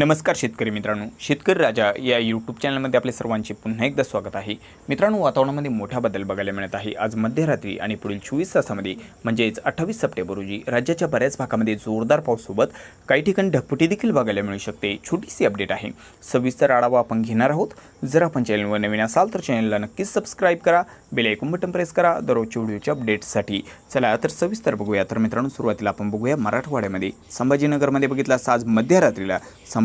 नमस्कार शेतकरी मित्रांनो शेतकरी राजा या यूट्यूब चॅनलमध्ये आपले सर्वांचे पुन्हा एकदा स्वागत आहे मित्रांनो वातावरणामध्ये मोठा बदल बघायला मिळत आहे आज मध्यरात्री आणि पुढील चोवीस तासामध्ये म्हणजेच अठ्ठावीस सप्टेंबर रोजी राज्याच्या बऱ्याच भागामध्ये जोरदार पाऊससोबत काही ठिकाणी ढगपुटी देखील बघायला मिळू शकते छोटीशी अपडेट आहे सविस्तर आढावा आपण घेणार आहोत जर आपण चॅनलवर नवीन असाल तर चॅनलला नक्कीच सबस्क्राईब करा बेल आयकॉन बटन प्रेस करा दररोजच्या व्हिडिओच्या अपडेट्ससाठी चला तर सविस्तर बघूया तर मित्रांनो सुरुवातीला आपण बघूया मराठवाड्यामध्ये संभाजीनगरमध्ये बघितला आज मध्यरात्रीला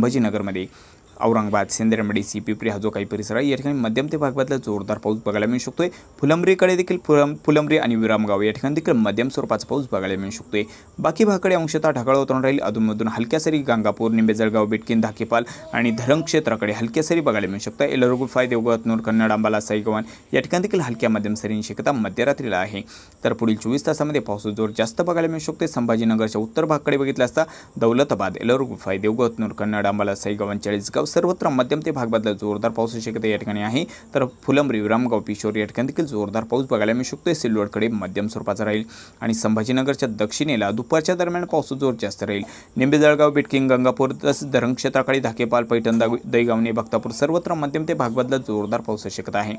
संभाजीनगरमध्ये औरंगाबाद सेंद्रमेडी सी प्री हा जो काही परिसर आहे या ठिकाणी मध्यम ते भागातला जोरदार पाऊस बघायला मिळू शकतोय फुलंबरीकडे देखील फुलम फुलंबरी आणि विरामगाव या ठिकाणी देखील मध्यम स्वरूपाचा पाऊस बघायला मिळू शकतोय बाकी भागाकडे अंशतः ढगाळ वातावरण राहील अधूनमधून हलक्या सरी गंगापूर निंबेजळगाव बिटकीन बिटकिन धाकेपाल आणि धरण क्षेत्राकडे हलक्या सरी बघायला मिळू शकतात एलरुगुफाय देवगतनूर कन्नड अंबाला साईगवान या ठिकाणी देखील हलक्या मध्यम सरींची शक्यता मध्यरात्रीला आहे तर पुढील चोवीस तासामध्ये पाऊस जोर जास्त बघायला मिळू शकते संभाजीनगरच्या उत्तर भागाकडे बघितलं असता दौलताबाद एलरुगुफाय देवगतनूर कन्नड अंबाला साईगवान चाळीसगाव सर्वत्र मध्यम ते भाग बदल जोरदार पाऊस शक्यता या ठिकाणी आहे तर फुलंब्री रामगाव पिशोर या ठिकाणी देखील जोरदार पाऊस बघायला मिळू शकतोय सिल्लोडकडे मध्यम स्वरूपाचा राहील आणि संभाजीनगरच्या दक्षिणेला दुपारच्या दरम्यान पाऊस जोर जास्त राहील निंबे जळगाव बिटकिंग गंगापूर तसंच धरण क्षेत्राकडे धाकेपाल पैठण दैगावणे भक्तापूर सर्वत्र मध्यम ते भागमधला जोरदार पाऊस शक्यता आहे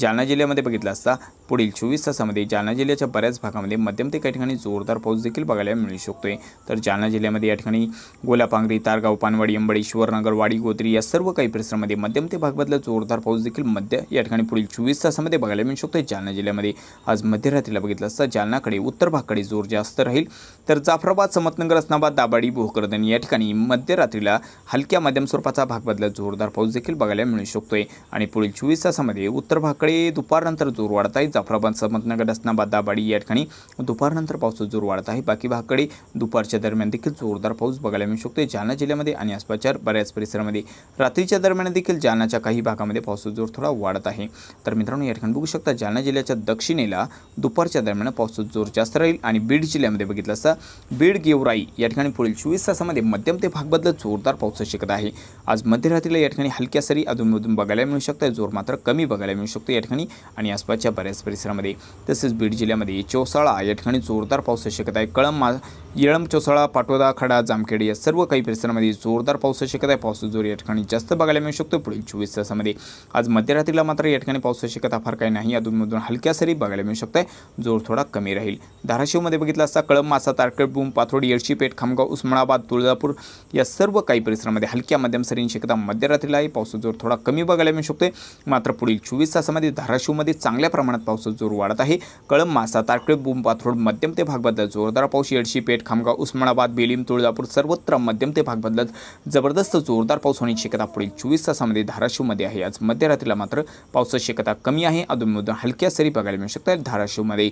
जालना जिल्ह्यामध्ये बघितला असता पुढील चोवीस तासामध्ये जालना जिल्ह्याच्या बऱ्याच भागामध्ये मध्यम ते काही ठिकाणी जोरदार पाऊस देखील बघायला मिळू शकतोय तर जालना जिल्ह्यामध्ये या ठिकाणी गोलापांगरी तारगाव पानवाडी अंबडी शिवरनगर वाडी गोद तरी या सर्व काही परिसरामध्ये मध्यम ते भागमधला जोरदार पाऊस देखील मध्य या ठिकाणी पुढील चोवीस तासामध्ये बघायला मिळू शकतो जालना जिल्ह्यामध्ये आज मध्यरात्रीला बघितलं असता जालनाकडे उत्तर भागकडे जोर जास्त राहील तर जाफराबाद समतनगर असनाबाद दाबाडी भोकरदन या ठिकाणी मध्यरात्रीला हलक्या मध्यम स्वरूपाचा भागमधला जोरदार पाऊस देखील बघायला मिळू शकतोय आणि पुढील चोवीस तासामध्ये उत्तर भागकडे दुपारनंतर जोर वाढत आहे जाफराबाद समतनगर असनाबाद दाबाडी या ठिकाणी दुपारनंतर पाऊस जोर वाढत आहे बाकी भागकडे दुपारच्या दरम्यान देखील जोरदार पाऊस बघायला मिळू शकतो जालना जिल्ह्यामध्ये आणि आसपासच्या बऱ्याच परिसरामध्ये रात्रीच्या दरम्यान देखील जालनाच्या काही भागामध्ये पावसाचा जोर थोडा वाढत आहे तर मित्रांनो या ठिकाणी बघू शकता जालना जिल्ह्याच्या दक्षिणेला दुपारच्या दरम्यान पावसाचा जोर जास्त राहील आणि बीड जिल्ह्यामध्ये बघितलं असता बीड गेवराई या ठिकाणी पुढील चोवीस तासामध्ये मध्यम ते भागबद्दल जोरदार पाऊस शकत आहे आज मध्यरात्रीला या ठिकाणी हलक्या सरी अधूनमधून बघायला मिळू आहे जोर मात्र कमी बघायला मिळू शकतो या ठिकाणी आणि आसपासच्या बऱ्याच परिसरामध्ये तसेच बीड जिल्ह्यामध्ये चौसाळा या ठिकाणी जोरदार पाऊस शकता आहे कळम मा येळम चौसाळा पाटोदा खडा जामखेड या सर्व काही परिसरामध्ये जोरदार पाऊस शकत आहे पावसाचा जोर या ठिकाणी जास्त बघायला मिळू शकतो पुढील चोवीस तासामध्ये आज मध्यरात्रीला मात्र या ठिकाणी पावसाची शक्यता फार काही नाही अधूनमधून हलक्या सरी बघायला मिळू शकत जोर थोडा कमी राहील धाराशिवमध्ये बघितला असता कळम मासा तारकड बुम पाथोड येडशी पेठ खामगाव उस्मानाबाद तुळजापूर या सर्व काही परिसरामध्ये हलक्या मध्यम सरींची शक्यता मध्यरात्रीलाही पावसाचा जोर थोडा कमी बघायला मिळू शकतोय मात्र पुढील चोवीस तासामध्ये धाराशिवमध्ये चांगल्या प्रमाणात पावसाचा जोर वाढत आहे कळम मासा तारकड बुम पाथोड मध्यम ते भाग बदलत जोरदार पाऊस येडशी पेठ खामगाव उस्मानाबाद बेलीम तुळजापूर सर्वत्र मध्यम ते भाग बदलत जबरदस्त जोरदार पाऊस हवामानाची शक्यता पुढील चोवीस तासामध्ये धाराशिवमध्ये आहे आज मध्यरात्रीला मात्र पावसाची शक्यता कमी आहे अधूनमधून हलक्या सरी बघायला मिळू शकतात धाराशिवमध्ये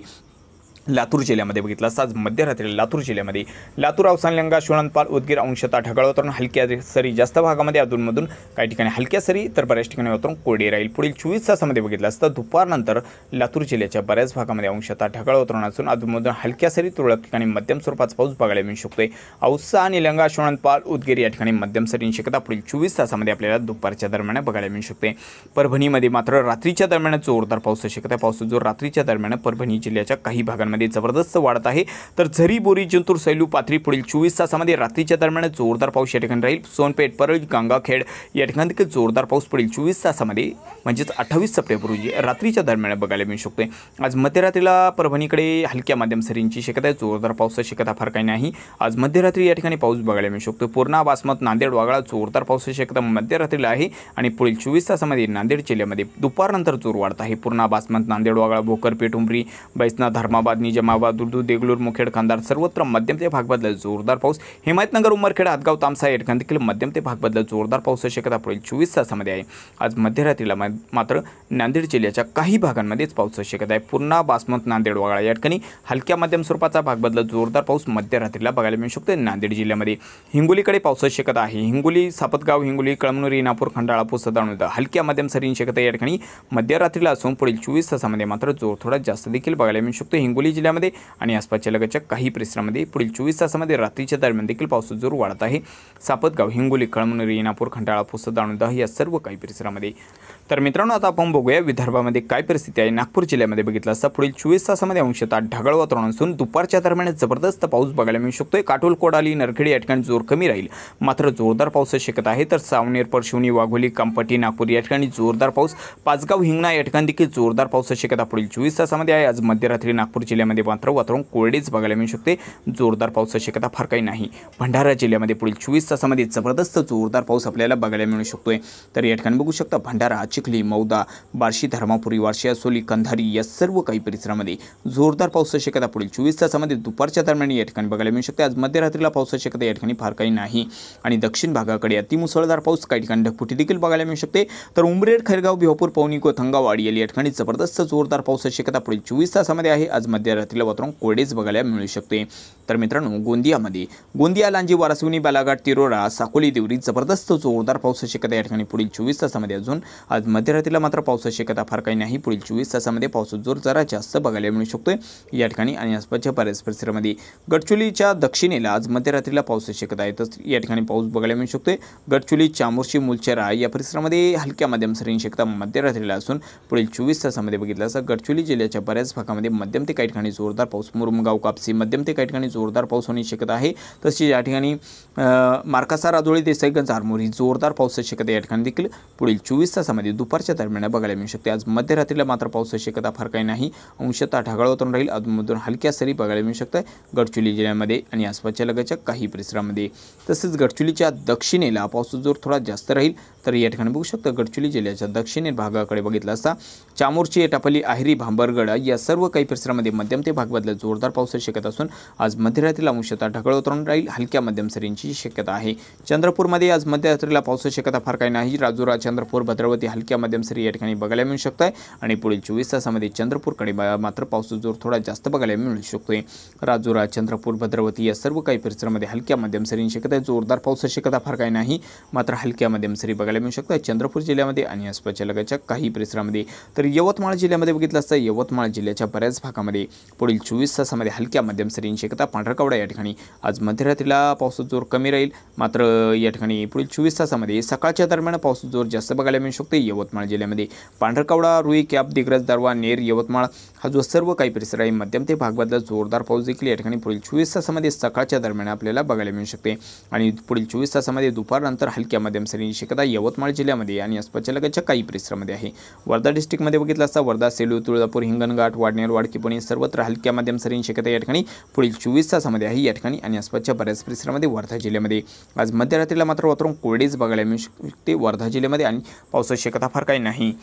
लातूर जिल्ह्यामध्ये बघितलं आज मध्यरात्री लातूर जिल्ह्यामध्ये लातूर अवसानलंगा शिवणपाल उदगीर अंशता ढगाळ वातावरण हलक्या सरी जास्त भागामध्ये अधूनमधून काही ठिकाणी हलक्या सरी तर बऱ्याच ठिकाणी वातावरण कोरडे राहील पुढील चोवीस तासामध्ये बघितलं तर दुपारनंतर लातूर जिल्ह्याच्या बऱ्याच भागामध्ये अंशता ढगाळ वातावरण असून अधूनमधून हलक्या सरी तुरळक ठिकाणी मध्यम स्वरूपाचा पाऊस बघायला मिळू शकतोय औसा आणि लंगा शिवणपाल उदगीर या ठिकाणी मध्यम सरी शक्यता पुढील चोवीस तासामध्ये आपल्याला दुपारच्या दरम्यान बघायला मिळू शकते परभणीमध्ये मात्र रात्रीच्या दरम्यान जोरदार पाऊस शक्यता पाऊस जो रात्रीच्या दरम्यान परभणी जिल्ह्याच्या काही भागांमध्ये जबरदस्त वाढत आहे तर झरी बोरी जिंतूर सैलू पाथरी पुढील चोवीस तासामध्ये रात्रीच्या दरम्यान जोरदार पाऊस या ठिकाणी राहील सोनपेठ परळी गंगाखेड या ठिकाणी देखील जोरदार पाऊस पुढील चोवीस तासामध्ये म्हणजेच अठ्ठावीस सप्टेंबर रोजी रात्रीच्या दरम्यान बघायला मिळू शकतोय आज मध्यरात्रीला परभणीकडे हलक्या माध्यम सरींची शक्यता आहे जोरदार पावसाची शक्यता फार काही नाही आज मध्यरात्री या ठिकाणी पाऊस बघायला मिळू शकतो पूर्णा बासमत नांदेड वागळा जोरदार पावसाची शक्यता मध्यरात्रीला आहे आणि पुढील चोवीस तासामध्ये नांदेड जिल्ह्यामध्ये दुपारनंतर जोर वाढत आहे पूर्णा बासमत नांदेड वागळा भोकर पेठ उमरी बैसना धर्माबाद जमाबाद जमावा दुर्दू देगलूर मुखेड खंदार सर्वत्र मध्यम ते भाग बदल जोरदार पाऊस हिमायतनगर उमरखेड हातगाव तामसा येडखण देखील मध्यम ते भाग बदल जोरदार पाऊस शक्यता पुढील चोवीस तासामध्ये आहे आज मध्यरात्रीला मात्र नांदेड जिल्ह्याच्या काही भागांमध्येच पाऊस शक्यता आहे पुन्हा बासमत नांदेड वगळा या ठिकाणी हलक्या मध्यम स्वरूपाचा भाग बदला जोरदार पाऊस मध्यरात्रीला बघायला मिळू शकतो नांदेड जिल्ह्यामध्ये हिंगोलीकडे पाऊस शक्यता आहे हिंगोली सापतगाव हिंगोली कळमनुरी नापूर खंडाळापूर सदाणुदा हलक्या मध्यम सरी शक्यता या ठिकाणी मध्यरात्रीला असून पुढील चोवीस तासामध्ये मात्र जोर थोडा जास्त देखील बघायला मिळू शकतो हिंगोली जिल्ह्यामध्ये आणि आसपासच्या लगतच्या काही परिसरामध्ये पुढील चोवीस तासामध्ये रात्रीच्या दरम्यान देखील पावसाचा जोर वाढत आहे सापतगाव हिंगोली कळमनुरी येणापूर खंडाळा पुसद या सर्व काही परिसरामध्ये तर मित्रांनो आता आपण बघूया विदर्भामध्ये काय परिस्थिती आहे नागपूर जिल्ह्यामध्ये बघितलं असता पुढील चोवीस तासामध्ये अंशतः ढगाळ वातावरण असून दुपारच्या दरम्यान जबरदस्त पाऊस बघायला मिळू शकतोय काटोल कोडाली नरखेडी या ठिकाणी जोर कमी राहील मात्र जोरदार पाऊस शक्यता आहे तर सावनेर परशिवनी वाघोली कंपटी नागपूर या ठिकाणी जोरदार पाऊस पाचगाव हिंगणा या ठिकाणी देखील जोरदार पाऊस शक्यता पुढील चोवीस तासामध्ये आहे आज मध्यरात्री नागपूर जिल्ह्यामध्ये मात्र वातावरण कोरडेच बघायला मिळू शकते जोरदार पाऊस शक्यता फार काही नाही भंडारा जिल्ह्यामध्ये पुढील चोवीस तासामध्ये जबरदस्त जोरदार पाऊस आपल्याला बघायला मिळू शकतोय तर या ठिकाणी बघू शकता भंडारा चिखली मौदा बार्शी धर्मापुरी वार्शी असोली कंधारी या सर्व काही परिसरामध्ये जोरदार पावसाची शक्यता पुढील चोवीस तासामध्ये दुपारच्या दरम्यान या ठिकाणी बघायला मिळू शकते आज मध्यरात्रीला पावसाची शक्यता या ठिकाणी फार काही नाही आणि दक्षिण भागाकडे अतिमुसळधार पाऊस काही ठिकाणी ढकफुटी देखील बघायला मिळू शकते तर उमरेड खैरगाव भिवापूर पवनी थंगावाडी या ठिकाणी जबरदस्त जोरदार पावसाची शक्यता पुढील चोवीस तासामध्ये आहे आज मध्यरात्रीला वातावरण कोरडेच बघायला मिळू शकते तर मित्रांनो गोंदियामध्ये गोंदिया लांजी वारसवणी बालाघाट तिरोरा साकोली देवरी जबरदस्त जोरदार पावसाची शक्यता या ठिकाणी पुढील चोवीस तासामध्ये अजून आज मध्यरात्रीला मात्र पावसाची शक्यता फार काही नाही पुढील चोवीस तासामध्ये पावसाचा जोर जरा जास्त बघायला मिळू शकतो या ठिकाणी आणि आसपासच्या बऱ्याच परिसरामध्ये गडचोलीच्या दक्षिणेला आज मध्यरात्रीला पावसाची शक्यता आहे तर या ठिकाणी पाऊस बघायला मिळू शकतोय गडचुली चामोर्शी मुलचेरा या परिसरामध्ये हलक्या मध्यम सरी शक्यता मध्यरात्रीला असून पुढील चोवीस तासामध्ये बघितलं असं गडचोली जिल्ह्याच्या बऱ्याच भागामध्ये मध्यम ते काही ठिकाणी जोरदार पाऊस मुरुमगाव कापसी मध्यम ते काही ठिकाणी जोरदार पाऊस होण्याची शक्यता आहे तसेच या ठिकाणी मार्कासा राजोळी देसाईगंज आरमोरी जोरदार पावसाची शक्यता या ठिकाणी देखील पुढील चोवीस तासामध्ये दुपारच्या दरम्यान बघायला मिळू शकते आज मध्यरात्रीला मात्र पावसाची शक्यता फार काही नाही अंशतः ढगाळ वातावरण राहील अधूनमधून हलक्या सरी बघायला मिळू शकतात गडचिरोली जिल्ह्यामध्ये आणि आसपासच्या लगतच्या काही परिसरामध्ये तसेच गडचिरोलीच्या दक्षिणेला पावसाचा जोर थोडा जास्त राहील तर या ठिकाणी बघू शकतं गडचिरोली जिल्ह्याच्या दक्षिणे भागाकडे बघितलं असता चामोरची एटापली आहिरी भांबरगड या सर्व काही परिसरामध्ये मध्यम ते भागबदला जोरदार पावसाची शक्यता असून आज मध्यरात्रीला अंशतः ढगाळ वातावरण राहील हलक्या मध्यम सरींची शक्यता आहे चंद्रपूरमध्ये आज मध्यरात्रीला पावसाची शक्यता फार काही नाही राजुरा चंद्रपूर भद्रावती हलकी हलक्या सरी या ठिकाणी बघायला मिळू शकत आहे आणि पुढील चोवीस तासामध्ये चंद्रपूरकडे मात्र पावसाचा जोर थोडा जास्त बघायला मिळू शकतोय राजुरा चंद्रपूर भद्रवती या सर्व काही परिसरामध्ये हलक्या मध्यम शकत आहे जोरदार पाऊस शिकता फार काही नाही मात्र हलक्या मध्यम सरी बघायला मिळू शकतात चंद्रपूर जिल्ह्यामध्ये आणि आसपासच्या लगतच्या काही परिसरामध्ये तर यवतमाळ जिल्ह्यामध्ये बघितलं असता यवतमाळ जिल्ह्याच्या बऱ्याच भागामध्ये पुढील चोवीस तासामध्ये हलक्या मध्यम सरींची शकता पांढरकवडा या ठिकाणी आज मध्यरात्रीला पावसाचा जोर कमी राहील मात्र या ठिकाणी पुढील चोवीस तासामध्ये सकाळच्या दरम्यान पावसाचा जोर जास्त बघायला मिळू शकतो यवतमाळ जिल्ह्यामध्ये पांढरकवडा रुई कॅप दिग्रज दारवा नेर यवतमाळ हा जो सर्व काही परिसर आहे मध्यम ते भागबदला जोरदार पाऊस देखील या ठिकाणी पुढील चोवीस तासामध्ये सकाळच्या दरम्यान आपल्याला बघायला मिळू शकते आणि पुढील चोवीस तासामध्ये दुपारनंतर हलक्या मध्यम सरींची शक्यता यवतमाळ जिल्ह्यामध्ये आणि आसपासच्या लगतच्या काही परिसरामध्ये आहे वर्धा डिस्ट्रिक्टमध्ये बघितलं असता वर्धा सेलू तुळजापूर हिंगणघाट वाडनेर वाडकी पुणे सर्वत्र हलक्या मध्यम सरींची शक्यता या ठिकाणी पुढील चोवीस तासामध्ये आहे या ठिकाणी आणि आसपासच्या बऱ्याच परिसरामध्ये वर्धा जिल्ह्यामध्ये आज मध्यरात्रीला मात्र वातावरण कोरडेच बघायला मिळू शकते वर्धा जिल्ह्यामध्ये आणि पावसाची शकता फार काही नाही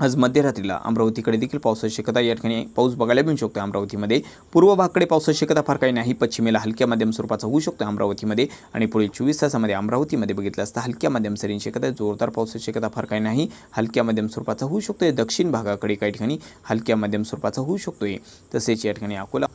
आज मध्यरात्रीला अमरावतीकडे देखील पावसाची शक्यता या ठिकाणी पाऊस बघायला मिळू शकतो अमरावतीमध्ये पूर्व भागकडे पावसाची शक्यता फार काही नाही पश्चिमेला हलक्या माध्यम स्वरूपाचा होऊ शकतो अमरावतीमध्ये आणि पुढील चोवीस तासामध्ये अमरावतीमध्ये बघितलं असता हलक्या माध्यम सरीन शक्यता जोरदार पावसाची शक्यता फार काही नाही हलक्या माध्यम स्वरूपाचा होऊ शकतो दक्षिण भागाकडे काही ठिकाणी हलक्या मध्यम स्वरूपाचा होऊ शकतो तसेच या ठिकाणी अकोला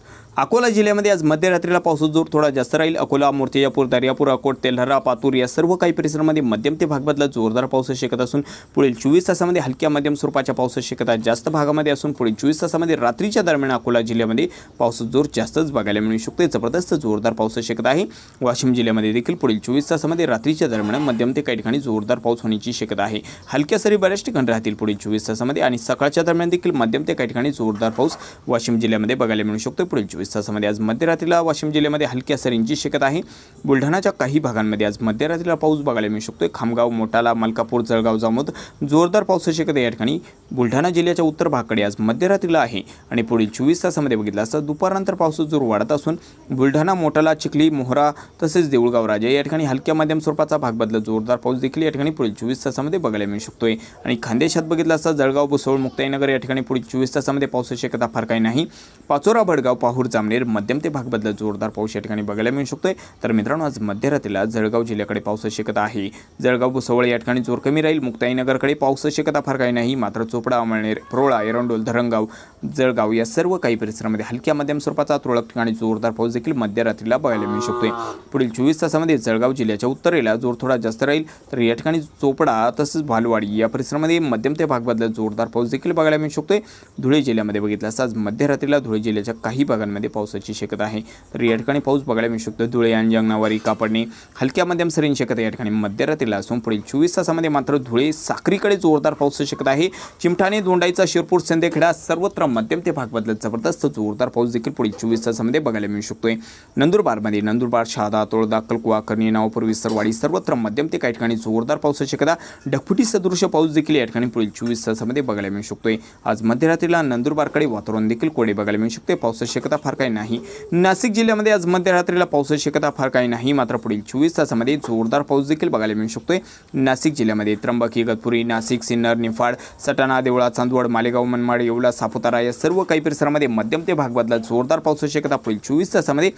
अकोला जिल्ह्यामध्ये आज मध्यरात्रीला पावसाचा जोर थोडा जास्त राहील अकोला मूर्तिजापूर दर्यापूर अकोट तेल्हारा पातूर या सर्व काही परिसरामध्ये मध्यम ते भागबदला जोरदार पावसाची शक्यता असून पुढील चोवीस तासामध्ये हलक्या माध्यम स्वरूप स्वरूपाच्या पावसाची शक्यता जास्त भागामध्ये असून पुढील चोवीस तासामध्ये रात्रीच्या दरम्यान अकोला जिल्ह्यामध्ये पाऊस जोर जास्तच बघायला मिळू शकते जबरदस्त जोरदार पावसाची शक्यता आहे वाशिम जिल्ह्यामध्ये देखील पुढील चोवीस तासामध्ये रात्रीच्या दरम्यान मध्यम ते काही ठिकाणी जोरदार पाऊस होण्याची शक्यता आहे हलक्या सरी बऱ्याच ठिकाणी राहतील पुढील चोवीस तासामध्ये आणि सकाळच्या दरम्यान देखील मध्यम ते काही ठिकाणी जोरदार पाऊस वाशिम जिल्ह्यामध्ये बघायला मिळू शकतो पुढील चोवीस तासामध्ये आज मध्यरात्रीला वाशिम जिल्ह्यामध्ये हलक्या सरींची शक्यता आहे बुलढाणाच्या काही भागांमध्ये आज मध्यरात्रीला पाऊस बघायला मिळू शकतो खामगाव मोटाला मलकापूर जळगाव जामोद जोरदार पावसाची शक्यता या ठिकाणी बुलढाणा जिल्ह्याच्या उत्तर भागाकडे आज मध्यरात्रीला आहे आणि पुढील चोवीस तासामध्ये बघितलं असता दुपारनंतर पावसाचा जोर वाढत असून बुलढाणा मोठाला चिखली मोहरा तसेच देऊळगाव राजा या ठिकाणी हलक्या माध्यम स्वरूपाचा भाग बदलत जोरदार पाऊस देखील या ठिकाणी पुढील चोवीस तासामध्ये बघायला मिळू शकतोय आणि खानदेशात बघितलं असता जळगाव भुसवळ मुक्ताईनगर या ठिकाणी पुढील चोवीस तासामध्ये पाऊस शक्यता फार काही नाही पाचोरा भडगाव पाहूर जामनेर मध्यम ते भाग बदलत जोरदार पाऊस या ठिकाणी बघायला मिळू शकतोय तर मित्रांनो आज मध्यरात्रीला जळगाव जिल्ह्याकडे पाऊस शक्यता आहे जळगाव भुसवळ या ठिकाणी जोर कमी राहील मुक्ताईनगरकडे पाऊस शक्यता फार काही नाही मात्र मात्र चोपडा अमळनेर प्रोळा एरंडोल धरणगाव जळगाव या सर्व काही परिसरामध्ये हलक्या मध्यम स्वरूपाचा तुरळक ठिकाणी जोरदार पाऊस देखील मध्यरात्रीला बघायला मिळू शकतोय पुढील चोवीस तासामध्ये जळगाव जिल्ह्याच्या उत्तरेला जोर थोडा जास्त राहील तर या ठिकाणी चोपडा तसंच भालवाडी या परिसरामध्ये मध्यम ते भागमधला जोरदार पाऊस देखील बघायला मिळू शकतोय धुळे जिल्ह्यामध्ये बघितलं असता आज मध्यरात्रीला धुळे जिल्ह्याच्या काही भागांमध्ये पावसाची शक्यता आहे तर या ठिकाणी पाऊस बघायला मिळू शकतो धुळे अंजंगनावारी कापडणे हलक्या मध्यम सरींची शक्यता या ठिकाणी मध्यरात्रीला असून पुढील चोवीस तासामध्ये मात्र धुळे साखरीकडे जोरदार पाऊस शक्यता आहे चिमठाणे दोंडाईचा शिरपूर संध्याखेडा सर्वत्र मध्यम ते भाग बदलत जबरदस्त जोरदार पाऊस देखील पुढील चोवीस तासामध्ये बघायला मिळू शकतोय नंदुरबारमध्ये नंदुरबार शहादा तोळदा कलकुवा कर्णी नावपूर विसरवाडी सर्वत्र मध्यम ते काही ठिकाणी जोरदार पावसाची शक्यता ढगफुटी सदृश्य पाऊस देखील या ठिकाणी पुढील चोवीस तासामध्ये बघायला मिळू शकतोय आज मध्यरात्रीला नंदुरबारकडे वातावरण देखील कोडे बघायला मिळू शकते पावसाची शक्यता फार काही नाही नाशिक जिल्ह्यामध्ये आज मध्यरात्रीला पावसाची शक्यता फार काही नाही मात्र पुढील चोवीस तासामध्ये जोरदार पाऊस देखील बघायला मिळू शकतोय नाशिक जिल्ह्यामध्ये त्र्यंबकी इगतपुरी नाशिक सिन्नर निफाड सटाणा देवळा चांदवड मालेगाव मनमाड येवला सापुतारा या सर्व काही परिसरामध्ये मध्यम ते भाग बदला जोरदार पावसाची शक्यता पुढील चोवीस तासामध्ये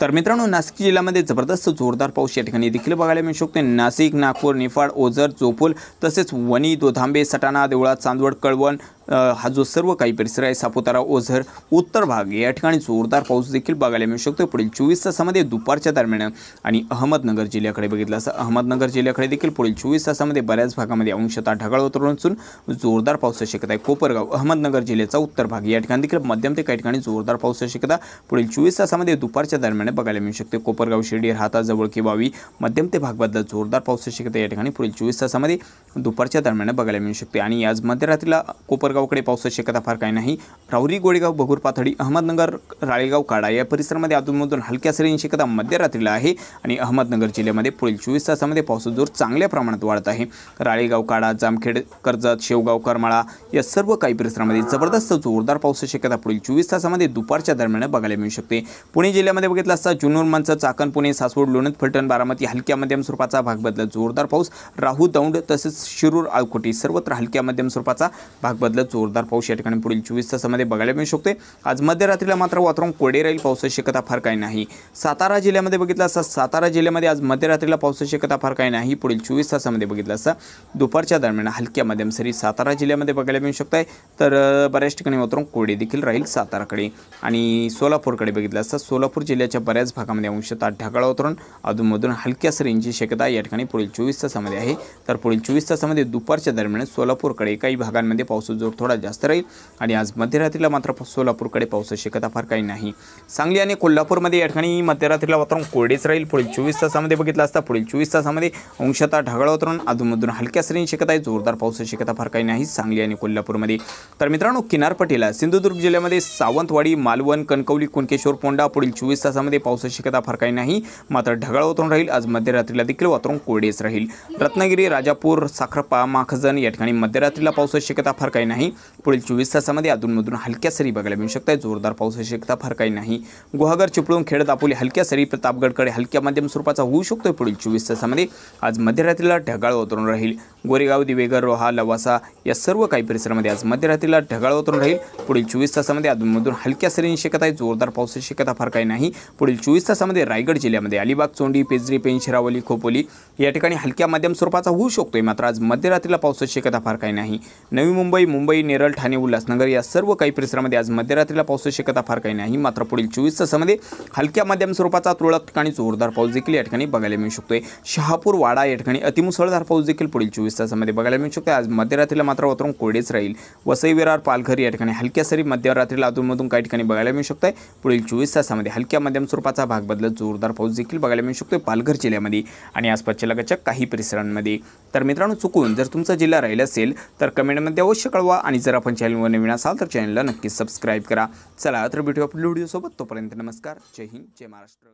तर मित्रांनो नाशिक जिल्ह्यामध्ये जबरदस्त जोरदार पाऊस या ठिकाणी देखील बघायला मिळू शकतो नाशिक नागपूर निफाड ओझर चोपूल तसेच वणी दोधांबे सटाणा देवळा चांदवड कळवण हा जो सर्व काही परिसर आहे सापुतारा ओझर उत्तर भाग या ठिकाणी जोरदार पाऊस देखील बघायला मिळू शकतो पुढील चोवीस तासामध्ये दुपारच्या दरम्यान आणि अहमदनगर जिल्ह्याकडे बघितलं असं अहमदनगर जिल्ह्याकडे देखील पुढील चोवीस तासामध्ये बऱ्याच भागामध्ये अंशतः ढगाळ उतरून असून जोरदार पाऊस शक्यता आहे कोपरगाव अहमदनगर जिल्ह्याचा उत्तर भाग या ठिकाणी देखील मध्यम ते काही ठिकाणी जोरदार पाऊस शक्यता पुढील चोवीस तासामध्ये दुपारच्या दरम्यान बघायला मिळू शकते कोपरगाव शिर्डी जवळ की बावी मध्यम ते भागबद्दल जोरदार पाऊस शक्यता या ठिकाणी पुढील चोवीस तासामध्ये दुपारच्या दरम्यान बघायला मिळू शकते आणि आज मध्यरात्रीला कोपरगाव गोरेगावकडे पावसाची शक्यता फार काही नाही राहुरी गोरेगाव भगूर पाथडी अहमदनगर राळेगाव काडा या परिसरामध्ये अधूनमधून हलक्या सरींची शक्यता मध्यरात्रीला आहे आणि अहमदनगर जिल्ह्यामध्ये पुढील चोवीस तासामध्ये पावसाचा जोर चांगल्या प्रमाणात वाढत आहे राळेगाव काडा जामखेड कर्जत शेवगाव करमाळा या सर्व काही परिसरामध्ये जबरदस्त जोरदार पावसाची शक्यता पुढील चोवीस तासामध्ये दुपारच्या दरम्यान बघायला मिळू शकते पुणे जिल्ह्यामध्ये बघितलं असता जुनूर मंच चाकण पुणे सासवड लोणत फलटण बारामती हलक्या मध्यम स्वरूपाचा भाग बदलत जोरदार पाऊस राहू दौंड तसेच शिरूर आळकोटी सर्वत्र हलक्या मध्यम स्वरूपाचा भाग बदलत जोरदार पाऊस या ठिकाणी पुढील चोवीस तासामध्ये बघायला मिळू शकते आज मध्यरात्रीला मात्र वातावरण कोडे राहील पावसाची शक्यता फार काही नाही सातारा जिल्ह्यामध्ये बघितलं असता सातारा जिल्ह्यामध्ये आज मध्यरात्रीला पावसाची शक्यता फार काही नाही पुढील चोवीस तासामध्ये बघितलं असता दुपारच्या दरम्यान हलक्या मध्यम सरी सातारा जिल्ह्यामध्ये बघायला मिळू शकत आहे तर बऱ्याच ठिकाणी वातावरण कोडे देखील राहील साताराकडे आणि सोलापूरकडे बघितलं असता सोलापूर जिल्ह्याच्या बऱ्याच भागामध्ये अंशतः ढगाळ वातावरण अधूनमधून हलक्या सरींची शक्यता या ठिकाणी पुढील चोवीस तासामध्ये आहे तर पुढील चोवीस तासामध्ये दुपारच्या दरम्यान सोलापूरकडे काही भागांमध्ये पाऊस जोर थोडा जास्त राहील आणि आज मध्यरात्रीला मात्र सोलापूरकडे पावसाची शक्यता फार काही नाही सांगली आणि कोल्हापूरमध्ये या ठिकाणी मध्यरात्रीला वातावरण कोरडेच राहील पुढील चोवीस तासामध्ये बघितलं असता पुढील चोवीस तासामध्ये अंशतः ढगाळ वातावरण अधूनमधून हलक्या सरींची शक्यता आहे जोरदार पावसाची शक्यता फार काही नाही सांगली आणि कोल्हापूरमध्ये तर मित्रांनो किनारपट्टीला सिंधुदुर्ग जिल्ह्यामध्ये सावंतवाडी मालवण कणकवली कुणकेश्वर पोंडा पुढील चोवीस तासामध्ये पावसाची शक्यता फार काही नाही मात्र ढगाळ वातावरण राहील आज मध्यरात्रीला देखील वातावरण कोरडेच राहील रत्नागिरी राजापूर साखरपा माखजन या ठिकाणी मध्यरात्रीला पावसाची शक्यता फार काही नाही नाही पुढील चोवीस तासामध्ये अधूनमधून हलक्या सरी बघायला मिळू शकतात जोरदार पावसाची शक्यता फार काही नाही गुहागर चिपळूण खेड दापोली हलक्या सरी प्रतापगडकडे हलक्या मध्यम स्वरूपाचा होऊ शकतो पुढील चोवीस तासामध्ये आज मध्यरात्रीला ढगाळ वातावरण राहील गोरेगाव दिवेगर रोहा लवासा या सर्व काही परिसरामध्ये आज मध्यरात्रीला ढगाळ वातावरण राहील पुढील चोवीस तासामध्ये अधूनमधून हलक्या सरी शक्यता आहे जोरदार पावसाची शक्यता फार काही नाही पुढील चोवीस तासामध्ये रायगड जिल्ह्यामध्ये अलिबाग चोंडी पेजरी पेन शिरावली खोपोली या ठिकाणी हलक्या मध्यम स्वरूपाचा होऊ शकतोय मात्र आज मध्यरात्रीला पावसाची शक्यता फार काही नाही नवी मुंबई मुंबई मुंबई नेरळ ठाणे उल्हासनगर या सर्व काही परिसरामध्ये आज मध्यरात्रीला पावसाची शक्यता फार काही नाही मात्र पुढील चोवीस तासामध्ये हलक्या मध्यम स्वरूपाचा तुरळक ठिकाणी जोरदार पाऊस देखील या ठिकाणी बघायला मिळू शकतोय शहापूर वाडा या ठिकाणी अतिमुसळधार पाऊस देखील पुढील चोवीस तासामध्ये बघायला मिळू शकतो आज मध्यरात्रीला मात्र वातावरण कोरडेच राहील वसई विरार पालघर या ठिकाणी हलक्या सरी मध्यरात्रीला अधूनमधून काही ठिकाणी बघायला मिळू शकतोय पुढील चोवीस तासामध्ये हलक्या मध्यम स्वरूपाचा भाग बदलत जोरदार पाऊस देखील बघायला मिळू शकतोय पालघर जिल्ह्यामध्ये आणि आसपासच्या लगतच्या काही परिसरांमध्ये तर मित्रांनो चुकून जर तुमचा जिल्हा राहिला असेल तर कमेंटमध्ये अवश्य कळवा आणि जर आपण चॅनलवर नवीन असाल तर चॅनलला नक्की सबस्क्राईब करा चला तर भेटू आपल्या व्हिडिओसोबत तोपर्यंत नमस्कार जय हिंद जय महाराष्ट्र